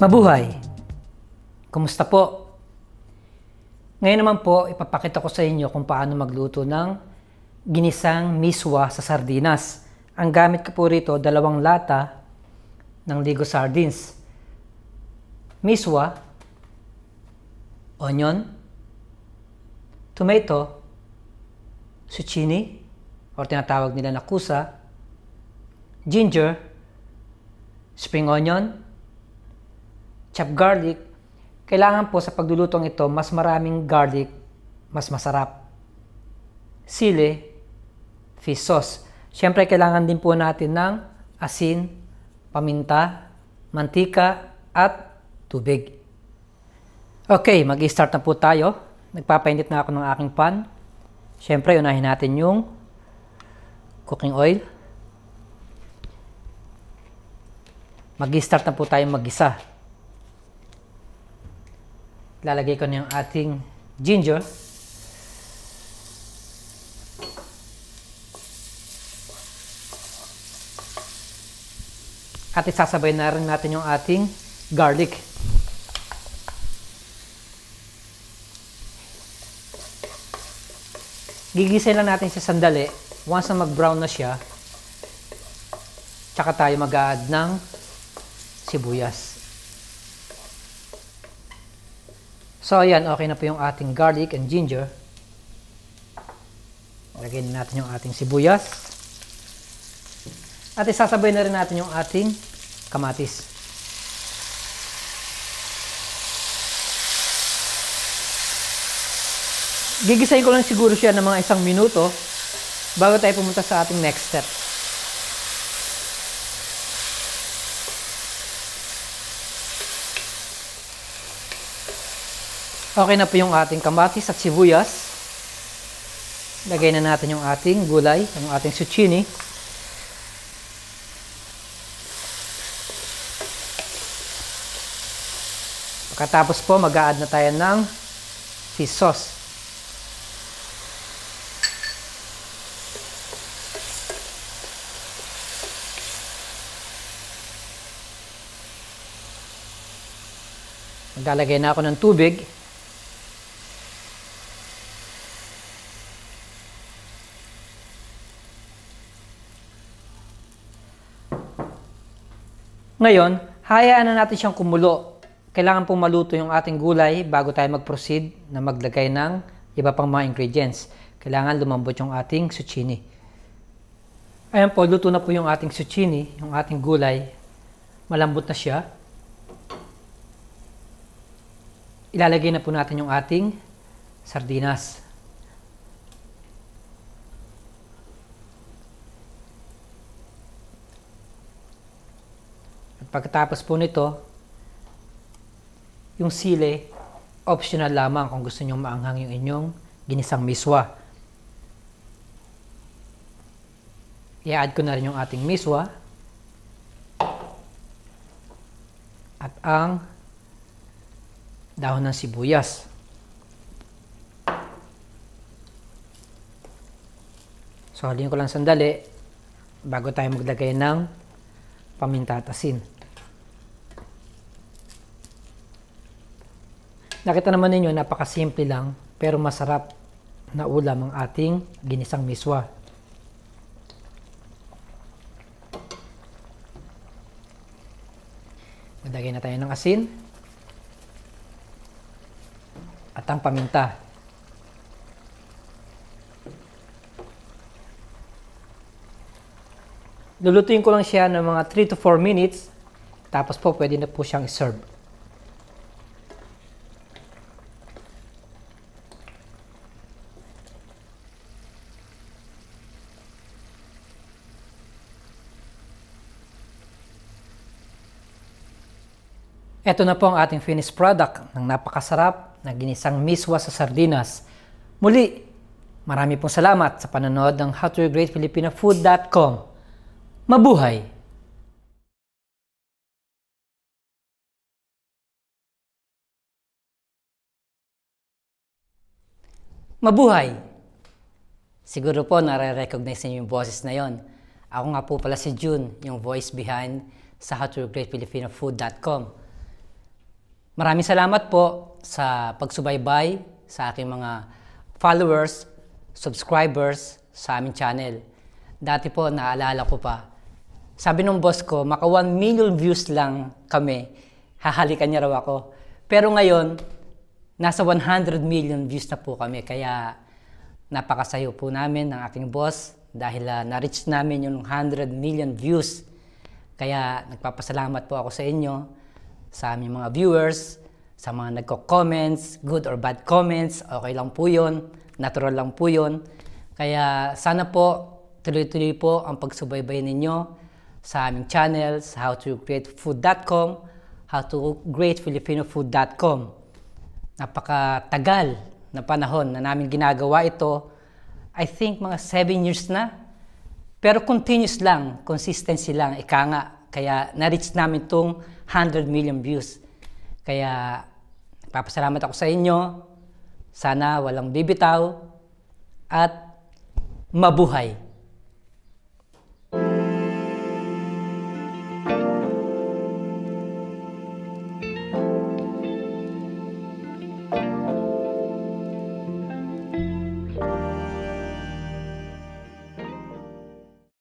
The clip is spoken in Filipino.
Mabuhay! Kumusta po? Ngayon naman po, ipapakita ko sa inyo kung paano magluto ng ginisang miswa sa sardinas. Ang gamit ko po rito, dalawang lata ng Ligo Sardines. Miswa, onion, tomato, zucchini, or tinatawag nila na kusa, ginger, spring onion, chopped garlic, kailangan po sa paglulutong ito mas maraming garlic, mas masarap. Sili, fish sauce. Siyempre, kailangan din po natin ng asin, paminta, mantika, at tubig. Okay, mag-start na po tayo. Nagpapainit na ako ng aking pan. Siyempre, unahin natin yung cooking oil. Mag-start na po tayo mag-isa. Lalagay ko na yung ating ginger. At isasabay na rin natin yung ating garlic. Gigisay lang natin siya sandali. Once na mag-brown na siya, tsaka tayo mag-add ng sibuyas. So, ayan, okay na po yung ating garlic and ginger. Lagyan natin yung ating sibuyas. At isasabay na rin natin yung ating kamatis. Gigisahin ko lang siguro siya ng mga isang minuto bago tayo pumunta sa ating next step. Okay na po yung ating kamatis at sibuyas. Lagay na natin yung ating gulay, yung ating zucchini. Pagkatapos po, mag-a-add na tayo ng fish sauce. Maglalagay na ako ng tubig. Ngayon, hayaan na natin siyang kumulo. Kailangan pong maluto yung ating gulay bago tayo mag-proceed na maglagay ng iba pang mga ingredients. Kailangan lumambot yung ating zucchini. Ayan po, luto na po yung ating zucchini, yung ating gulay. Malambot na siya. Ilalagay na po natin yung ating sardinas. Pagkatapos po nito, yung sili, optional lamang kung gusto nyo maanghang yung inyong ginisang miswa. I-add ko na rin yung ating miswa. At ang dahon ng sibuyas. So, halin ko lang sandali bago tayo maglagay ng paminta at asin. Nakita naman ninyo, napakasimple lang pero masarap na ulam ang ating ginisang miswa. Madagay na tayo ng asin at ang paminta. Lulutuin ko lang siya ng mga 3 to 4 minutes tapos po pwede na po siyang serve. Ito na po ang ating finished product ng napakasarap na ginisang miswa sa sardinas. Muli, marami pong salamat sa panonood ng How to Great Filipinofood.com. Mabuhay! Mabuhay! Siguro po nare-recognize niyo yung boses na yon. Ako nga po pala si June, yung voice behind sa howtogreatfilipinofood.com. Maraming salamat po sa pagsubaybay sa aking mga followers, subscribers sa aming channel. Dati po, naalala ko pa. Sabi nung boss ko, maka 1 million views lang kami, hahalikan niya raw ako. Pero ngayon, nasa 100 million views na po kami. Kaya napakasayo po namin ng aking boss dahil uh, na-reach namin yung 100 million views. Kaya nagpapasalamat po ako sa inyo sa aming mga viewers, sa mga nagko-comments, good or bad comments, okay lang po yun, natural lang po yun. Kaya sana po, tuloy-tuloy po ang pagsubaybay ninyo sa aming channel, sa howtocreatefood.com, howtogreatfilipinofood.com. Napakatagal na panahon na namin ginagawa ito. I think mga 7 years na. Pero continuous lang, consistency lang, ika nga. Kaya na-reach namin itong 100 million views. Kaya papasalamat ako sa inyo. Sana walang bibitaw at mabuhay.